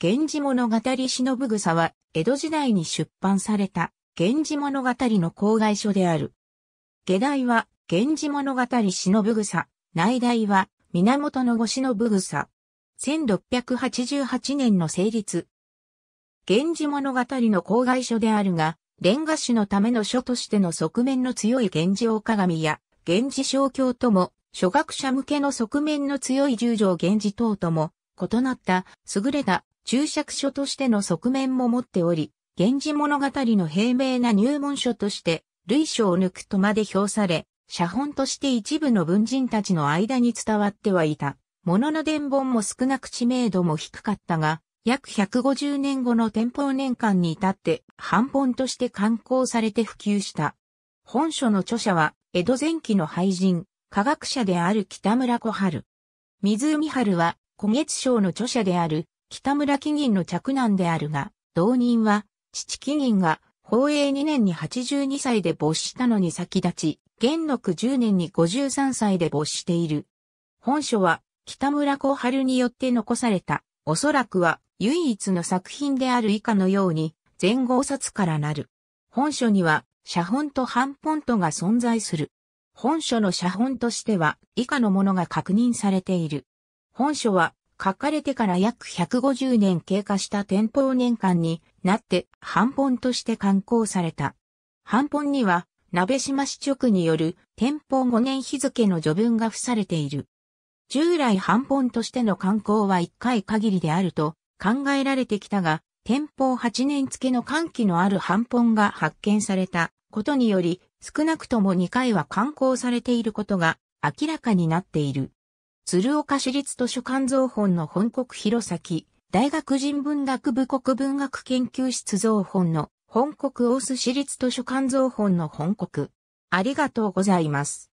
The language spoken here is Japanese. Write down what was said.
源氏物語忍ぶ草は、江戸時代に出版された、源氏物語の公害書である。下題は、源氏物語忍ぶ草、内題は、源の越忍ぶ草。1688年の成立。源氏物語の公害書であるが、レンガ種のための書としての側面の強い源氏大鏡や、源氏小教とも、諸学者向けの側面の強い十条源氏等とも、異なった優れた注釈書としての側面も持っており、源氏物語の平明な入門書として、類書を抜くとまで評され、写本として一部の文人たちの間に伝わってはいた。ものの伝本も少なく知名度も低かったが、約150年後の天保年間に至って、半本として刊行されて普及した。本書の著者は、江戸前期の俳人、科学者である北村小春。湖春は、古月賞の著者である、北村紀銀の嫡男であるが、同人は、父紀銀が、宝永2年に82歳で没したのに先立ち、元禄10年に53歳で没している。本書は、北村小春によって残された、おそらくは、唯一の作品である以下のように、全号冊からなる。本書には、写本と半本とが存在する。本書の写本としては、以下のものが確認されている。本書は、書かれてから約150年経過した天保年間になって、半本として刊行された。半本には、鍋島市直による天保5年日付の序文が付されている。従来半本としての刊行は1回限りであると考えられてきたが、天保8年付の歓喜のある半本が発見されたことにより、少なくとも2回は刊行されていることが明らかになっている。鶴岡市立図書館造本の本国弘前、大学人文学部国文学研究室造本の本国大須市立図書館造本の本国。ありがとうございます。